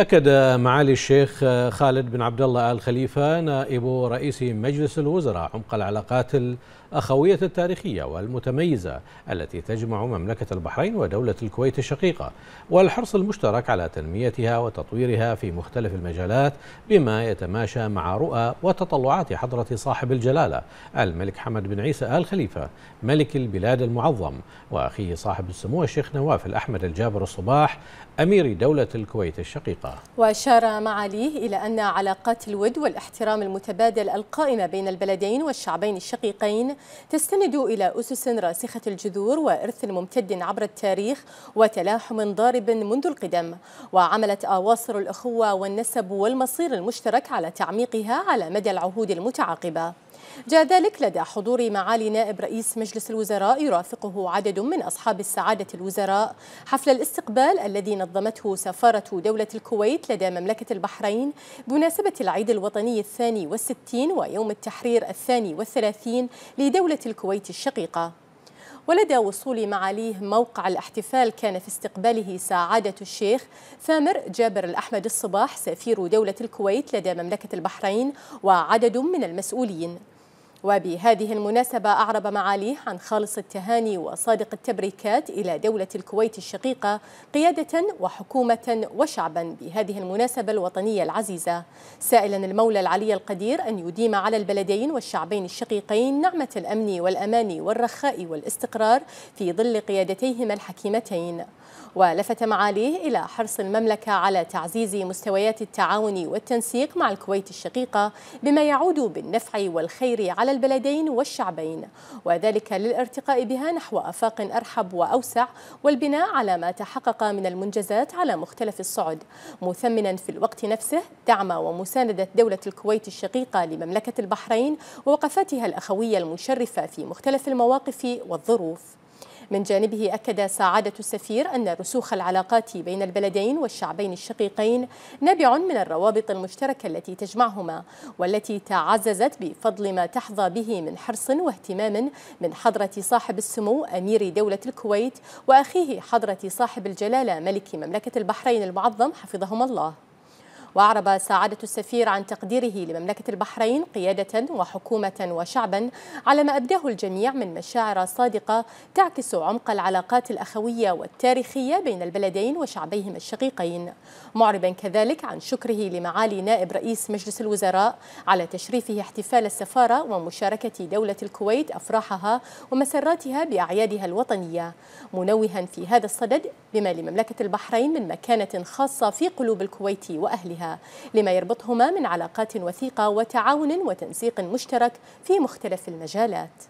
أكد معالي الشيخ خالد بن عبد الله آل خليفة نائب رئيس مجلس الوزراء عمق العلاقات الأخوية التاريخية والمتميزة التي تجمع مملكة البحرين ودولة الكويت الشقيقة والحرص المشترك على تنميتها وتطويرها في مختلف المجالات بما يتماشى مع رؤى وتطلعات حضرة صاحب الجلالة الملك حمد بن عيسى آل خليفة ملك البلاد المعظم وأخيه صاحب السمو الشيخ نواف الأحمد الجابر الصباح أمير دولة الكويت الشقيقة وأشار معاليه إلى أن علاقات الود والاحترام المتبادل القائمة بين البلدين والشعبين الشقيقين تستند إلى أسس راسخة الجذور وإرث ممتد عبر التاريخ وتلاحم ضارب منذ القدم وعملت أواصر الأخوة والنسب والمصير المشترك على تعميقها على مدى العهود المتعاقبة جاء ذلك لدى حضور معالي نائب رئيس مجلس الوزراء يرافقه عدد من أصحاب السعادة الوزراء حفل الاستقبال الذي نظمته سفارة دولة الكويت لدى مملكة البحرين بمناسبة العيد الوطني الثاني والستين ويوم التحرير الثاني والثلاثين لدولة الكويت الشقيقة ولدى وصول معاليه موقع الاحتفال كان في استقباله سعادة الشيخ ثامر جابر الأحمد الصباح سفير دولة الكويت لدى مملكة البحرين وعدد من المسؤولين وبهذه المناسبة أعرب معاليه عن خالص التهاني وصادق التبريكات إلى دولة الكويت الشقيقة قيادة وحكومة وشعبا بهذه المناسبة الوطنية العزيزة سائلا المولى العلي القدير أن يديم على البلدين والشعبين الشقيقين نعمة الأمن والأمان والرخاء والاستقرار في ظل قيادتيهما الحكيمتين ولفت معاليه إلى حرص المملكة على تعزيز مستويات التعاون والتنسيق مع الكويت الشقيقة بما يعود بالنفع والخير على البلدين والشعبين وذلك للارتقاء بها نحو آفاق أرحب وأوسع والبناء على ما تحقق من المنجزات على مختلف الصعد مثمنا في الوقت نفسه دعم ومساندة دولة الكويت الشقيقة لمملكة البحرين ووقفاتها الأخوية المشرفة في مختلف المواقف والظروف من جانبه أكد سعادة السفير أن رسوخ العلاقات بين البلدين والشعبين الشقيقين نابع من الروابط المشتركة التي تجمعهما والتي تعززت بفضل ما تحظى به من حرص واهتمام من حضرة صاحب السمو أمير دولة الكويت وأخيه حضرة صاحب الجلالة ملك مملكة البحرين المعظم حفظهما الله وأعرب سعادة السفير عن تقديره لمملكة البحرين قيادة وحكومة وشعبا على ما أبداه الجميع من مشاعر صادقة تعكس عمق العلاقات الأخوية والتاريخية بين البلدين وشعبيهما الشقيقين معربا كذلك عن شكره لمعالي نائب رئيس مجلس الوزراء على تشريفه احتفال السفارة ومشاركة دولة الكويت أفراحها ومسراتها بأعيادها الوطنية منوها في هذا الصدد بما لمملكة البحرين من مكانة خاصة في قلوب الكويت وأهلها لما يربطهما من علاقات وثيقة وتعاون وتنسيق مشترك في مختلف المجالات